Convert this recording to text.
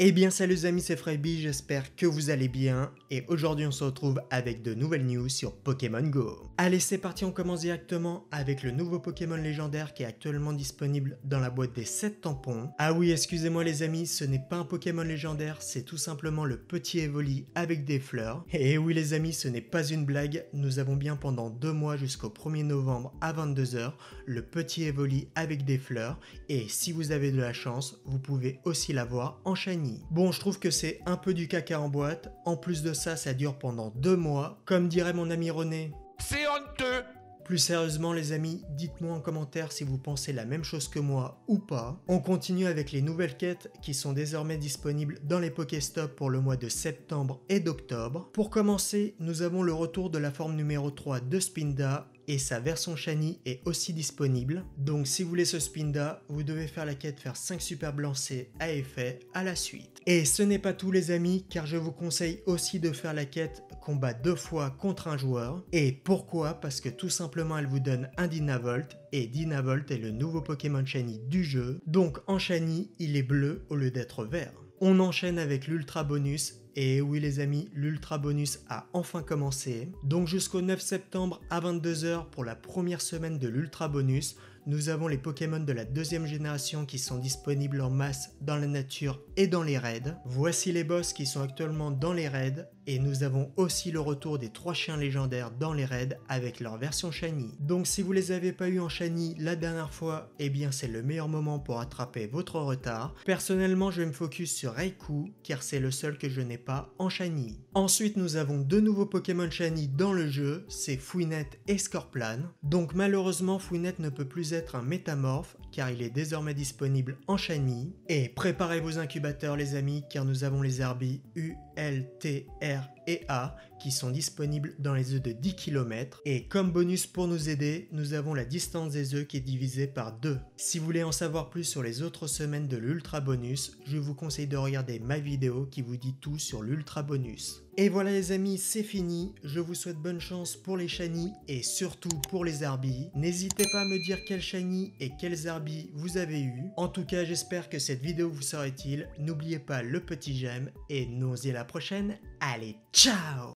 Eh bien salut les amis, c'est Freiby, j'espère que vous allez bien et aujourd'hui on se retrouve avec de nouvelles news sur Pokémon Go. Allez c'est parti, on commence directement avec le nouveau Pokémon légendaire qui est actuellement disponible dans la boîte des 7 tampons. Ah oui, excusez-moi les amis, ce n'est pas un Pokémon légendaire, c'est tout simplement le petit Evoli avec des fleurs. Et eh oui les amis, ce n'est pas une blague, nous avons bien pendant 2 mois jusqu'au 1er novembre à 22h le petit Evoli avec des fleurs et si vous avez de la chance, vous pouvez aussi l'avoir en chaîne. Bon, je trouve que c'est un peu du caca en boîte. En plus de ça, ça dure pendant deux mois. Comme dirait mon ami René. C'est honteux plus sérieusement les amis, dites-moi en commentaire si vous pensez la même chose que moi ou pas. On continue avec les nouvelles quêtes qui sont désormais disponibles dans les Pokéstop pour le mois de septembre et d'octobre. Pour commencer, nous avons le retour de la forme numéro 3 de Spinda et sa version shiny est aussi disponible. Donc si vous voulez ce Spinda, vous devez faire la quête faire 5 Super lancers à effet à la suite. Et ce n'est pas tout les amis, car je vous conseille aussi de faire la quête combat deux fois contre un joueur. Et pourquoi Parce que tout simplement elle vous donne un Dinavolt, et Dinavolt est le nouveau Pokémon shiny du jeu. Donc en shiny, il est bleu au lieu d'être vert. On enchaîne avec l'ultra bonus. Et oui les amis, l'ultra bonus a enfin commencé. Donc jusqu'au 9 septembre à 22h pour la première semaine de l'ultra bonus nous avons les Pokémon de la deuxième génération qui sont disponibles en masse dans la nature et dans les raids. Voici les boss qui sont actuellement dans les raids et nous avons aussi le retour des trois chiens légendaires dans les raids avec leur version shiny. Donc si vous les avez pas eu en shiny la dernière fois, eh bien c'est le meilleur moment pour attraper votre retard. Personnellement, je me focus sur Raikou car c'est le seul que je n'ai pas en shiny. Ensuite, nous avons deux nouveaux Pokémon shiny dans le jeu, c'est Fouinette et Scorplan. Donc malheureusement, Fouinette ne peut plus être un métamorphe car il est désormais disponible en chenille. Et préparez vos incubateurs les amis car nous avons les arbis U, L, T, R et A qui sont disponibles dans les œufs de 10 km. Et comme bonus pour nous aider, nous avons la distance des œufs qui est divisée par 2. Si vous voulez en savoir plus sur les autres semaines de l'ultra bonus, je vous conseille de regarder ma vidéo qui vous dit tout sur l'ultra bonus. Et voilà les amis, c'est fini. Je vous souhaite bonne chance pour les chenilles et surtout pour les arbis N'hésitez pas à me dire quels chanis et quels arbis vous avez eu. En tout cas, j'espère que cette vidéo vous sera utile. N'oubliez pas le petit j'aime et n'osez la prochaine. Allez, ciao